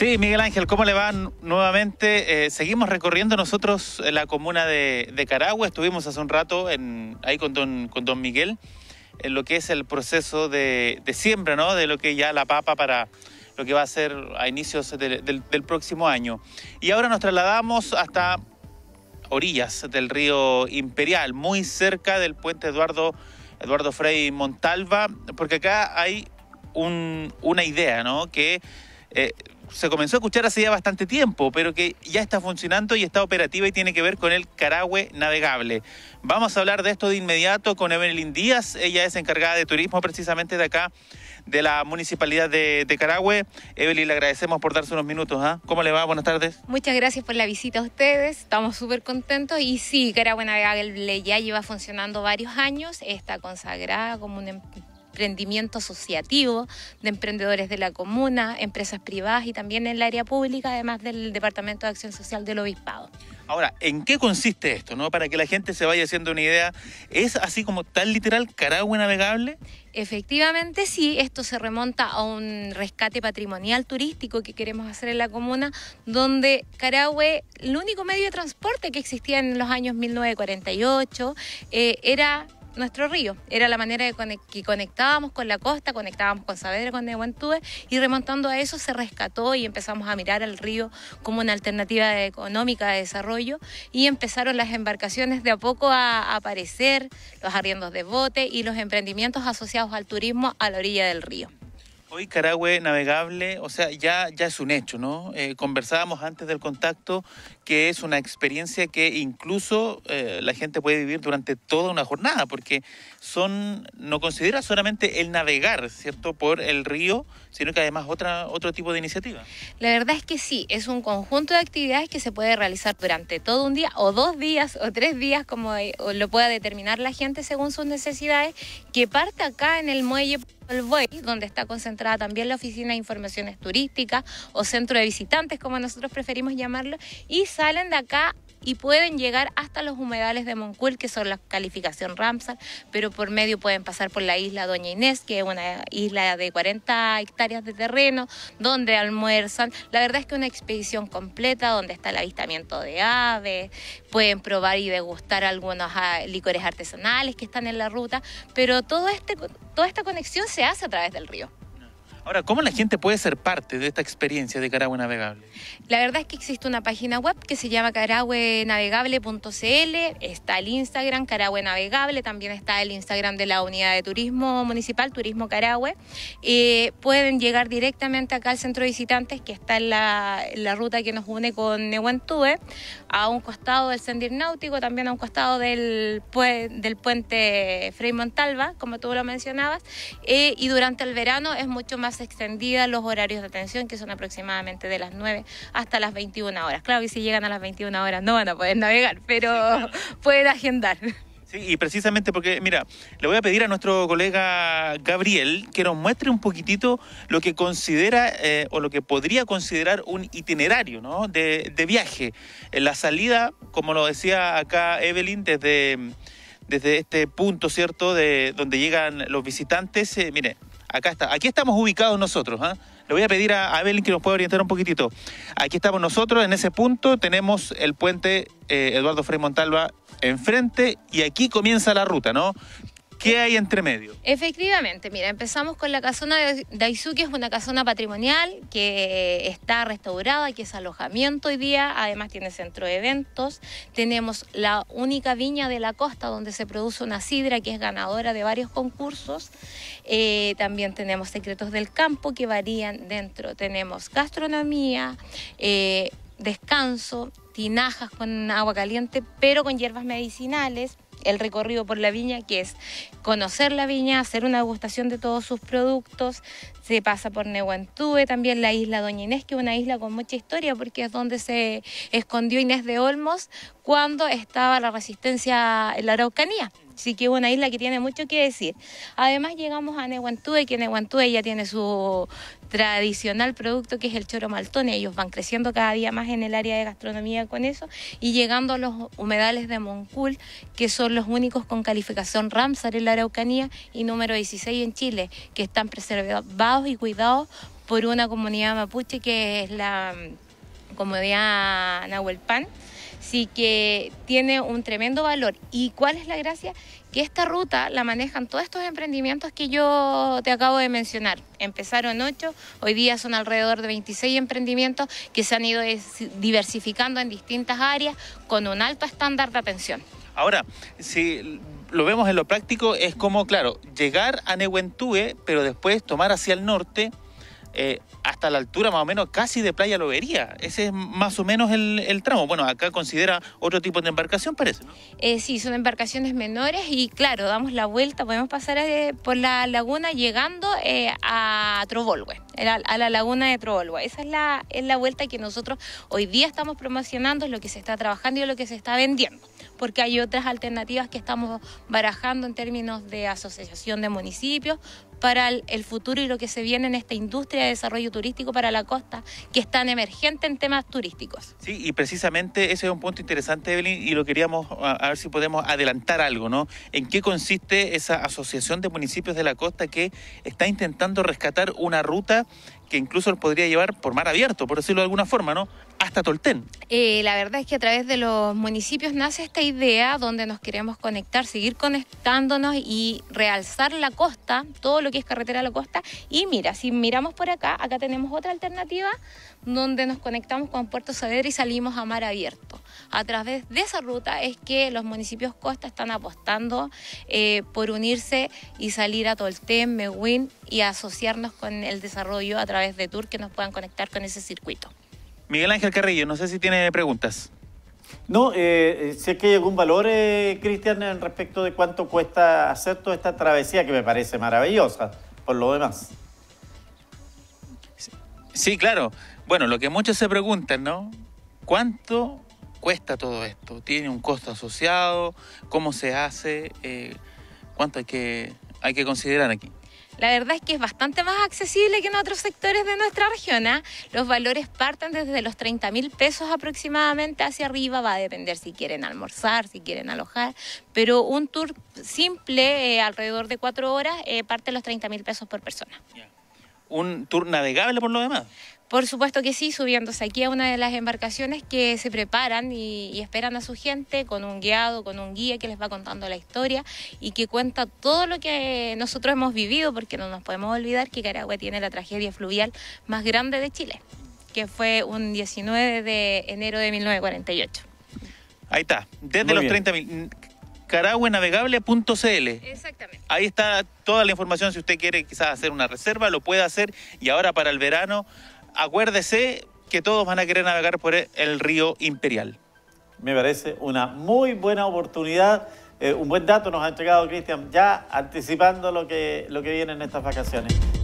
Sí, Miguel Ángel, ¿cómo le van nuevamente? Eh, seguimos recorriendo nosotros eh, la comuna de, de, Caragua, estuvimos hace un rato en, ahí con don, con don Miguel en lo que es el proceso de, siembra, ¿no? De lo que ya la papa para lo que va a ser a inicios del, próximo año. Y ahora nos trasladamos hasta orillas del río Imperial, muy cerca del puente Eduardo, Eduardo Frei Montalva, porque acá hay una idea, ¿no? Que eh, se comenzó a escuchar hace ya bastante tiempo, pero que ya está funcionando y está operativa y tiene que ver con el Carahue navegable. Vamos a hablar de esto de inmediato con Evelyn Díaz, ella es encargada de turismo precisamente de acá, de la municipalidad de, de Carahue. Evelyn, le agradecemos por darse unos minutos. ¿ah? ¿Cómo le va? Buenas tardes. Muchas gracias por la visita a ustedes, estamos súper contentos y sí, Carahue navegable ya lleva funcionando varios años, está consagrada como un... Em- emprendimiento asociativo de emprendedores de la comuna, empresas privadas y también en el área pública, además del Departamento de Acción Social del Obispado. Ahora, ¿en qué consiste esto? No? Para que la gente se vaya haciendo una idea, ¿es así como tal literal Caragua navegable? Efectivamente, sí, esto se remonta a un rescate patrimonial turístico que queremos hacer en la comuna, donde Carahue, el único medio de transporte que existía en los años 1948, eh, era nuestro río. Era la manera de que conectábamos con la costa, conectábamos con Saavedra, con Nehuantúe, y remontando a eso se rescató y empezamos a mirar al río como una alternativa económica de desarrollo y empezaron las embarcaciones de a poco a aparecer, los arriendos de bote y los emprendimientos asociados al turismo a la orilla del río. Hoy Carahue navegable, o sea, ya, ya es un hecho, ¿no? Eh, conversábamos antes del contacto que es una experiencia que incluso eh, la gente puede vivir durante toda una jornada, porque son no considera solamente el navegar, ¿cierto?, por el río, sino que además otra, otro tipo de iniciativa. La verdad es que sí, es un conjunto de actividades que se puede realizar durante todo un día, o dos días, o tres días, como eh, lo pueda determinar la gente según sus necesidades, que parte acá en el muelle el donde está concentrada también la Oficina de Informaciones Turísticas o Centro de Visitantes, como nosotros preferimos llamarlo, y salen de acá y pueden llegar hasta los humedales de Moncuil, que son la calificación Ramsar, pero por medio pueden pasar por la isla Doña Inés, que es una isla de 40 hectáreas de terreno, donde almuerzan. La verdad es que una expedición completa donde está el avistamiento de aves, pueden probar y degustar algunos ah, licores artesanales que están en la ruta, pero todo este, toda esta conexión se hace a través del río. Ahora, ¿cómo la gente puede ser parte de esta experiencia de Carahue Navegable? La verdad es que existe una página web que se llama carahuenavegable.cl, está el Instagram Carahue Navegable, también está el Instagram de la Unidad de Turismo Municipal, Turismo Carahue. Eh, pueden llegar directamente acá al centro de visitantes, que está en la, ruta que nos une con Nehuentúe, a un costado del Sendir Náutico, también a un costado del, del puente Frei Montalva, como tú lo mencionabas, eh, y durante el verano es mucho más extendida los horarios de atención, que son aproximadamente de las 9 hasta las 21 horas. Claro, y si llegan a las 21 horas no van a poder navegar, pero pueden agendar. Sí, y precisamente porque, mira, le voy a pedir a nuestro colega Gabriel que nos muestre un poquitito lo que considera eh, o lo que podría considerar un itinerario ¿no? de, viaje. En la salida, como lo decía acá Evelyn, desde desde este punto, ¿cierto?, de donde llegan los visitantes. Eh, mire, Acá está. Aquí estamos ubicados nosotros. ¿ah? Le voy a pedir a Abel que nos pueda orientar un poquitito. Aquí estamos nosotros, en ese punto tenemos el puente eh, Eduardo Frei Montalva enfrente y aquí comienza la ruta, ¿no? ¿Qué hay entre medio? Efectivamente, mira, empezamos con la casona de Daisuke, es una casona patrimonial que está restaurada, que es alojamiento hoy día, además tiene centro de eventos. Tenemos la única viña de la costa donde se produce una sidra que es ganadora de varios concursos. Eh, también tenemos secretos del campo que varían dentro. Tenemos gastronomía, eh, descanso, tinajas con agua caliente, pero con hierbas medicinales. El recorrido por la viña, que es conocer la viña, hacer una degustación de todos sus productos. Se pasa por Nehuantúe, también la isla Doña Inés, que es una isla con mucha historia, porque es donde se escondió Inés de Olmos cuando estaba la resistencia en la Araucanía. Así que es una isla que tiene mucho que decir. Además llegamos a Nehuantúe, que Nehuantúe ya tiene su tradicional producto que es el choro maltón. Ellos van creciendo cada día más en el área de gastronomía con eso, y llegando a los humedales de Moncul, que son los únicos con calificación Ramsar en la Araucanía y número 16 en Chile, que están preservados y cuidados por una comunidad mapuche que es la mm, comunidad Nahuelpan Sí que tiene un tremendo valor. ¿Y cuál es la gracia? Que esta ruta la manejan todos estos emprendimientos que yo te acabo de mencionar. Empezaron ocho, hoy día son alrededor de 26 emprendimientos que se han ido diversificando en distintas áreas con un alto estándar de atención. Ahora, si lo vemos en lo práctico, es como, claro, llegar a Nehuentúe, pero después tomar hacia el norte eh, hasta la altura más o menos casi de Playa Lobería. Ese es más o menos el, tramo. Bueno, acá considera otro tipo de embarcación, parece, ¿no? Eh, sí, son embarcaciones menores y claro, damos la vuelta, podemos pasar eh, por la laguna llegando a Trovolgue, a, la laguna de Trovolgue. Esa es la, es la vuelta que nosotros hoy día estamos promocionando, es lo que se está trabajando y lo que se está vendiendo porque hay otras alternativas que estamos barajando en términos de asociación de municipios, para el, futuro y lo que se viene en esta industria de desarrollo turístico para la costa, que es tan emergente en temas turísticos. Sí, y precisamente ese es un punto interesante, Evelyn, y lo queríamos a, ver si podemos adelantar algo, ¿no? ¿En qué consiste esa asociación de municipios de la costa que está intentando rescatar una ruta que incluso podría llevar por mar abierto, por decirlo de alguna forma, ¿no? Hasta Tolten. Eh, la verdad es que a través de los municipios nace esta idea donde nos queremos conectar, seguir conectándonos y realzar la costa, todo lo que es carretera a la costa. Y mira, si miramos por acá, acá tenemos otra alternativa donde nos conectamos con Puerto Saavedra y salimos a mar abierto. A través de esa ruta es que los municipios costa están apostando eh, por unirse y salir a Tolten, Mewin y asociarnos con el desarrollo a través de tour que nos puedan conectar con ese circuito. Miguel Ángel Carrillo, no sé si tiene preguntas. No, eh, eh, sé que hay algún valor, eh, Cristian, en respecto de cuánto cuesta hacer toda esta travesía que me parece maravillosa, por lo demás. Sí, claro. Bueno, lo que muchos se preguntan, ¿no? ¿Cuánto cuesta todo esto? ¿Tiene un costo asociado? ¿Cómo se hace? Eh, ¿Cuánto hay que, hay que considerar aquí? La verdad es que es bastante más accesible que en otros sectores de nuestra región. ¿ah? Los valores parten desde los 30 mil pesos aproximadamente hacia arriba, va a depender si quieren almorzar, si quieren alojar, pero un tour simple, eh, alrededor de cuatro horas, eh, parte los 30 mil pesos por persona. Un tour navegable por lo demás. Por supuesto que sí, subiéndose aquí a una de las embarcaciones que se preparan y, esperan a su gente con un guiado, con un guía que les va contando la historia y que cuenta todo lo que nosotros hemos vivido, porque no nos podemos olvidar que Caragüe tiene la tragedia fluvial más grande de Chile, que fue un 19 de enero de 1948. Ahí está, desde los 30.000 caragüenavegable.cl. Exactamente. Ahí está toda la información. Si usted quiere quizás hacer una reserva, lo puede hacer. Y ahora para el verano acuérdese que todos van a querer navegar por el río Imperial. Me parece una muy buena oportunidad. Eh, un buen dato nos ha entregado Cristian, ya anticipando lo que viene en estas vacaciones.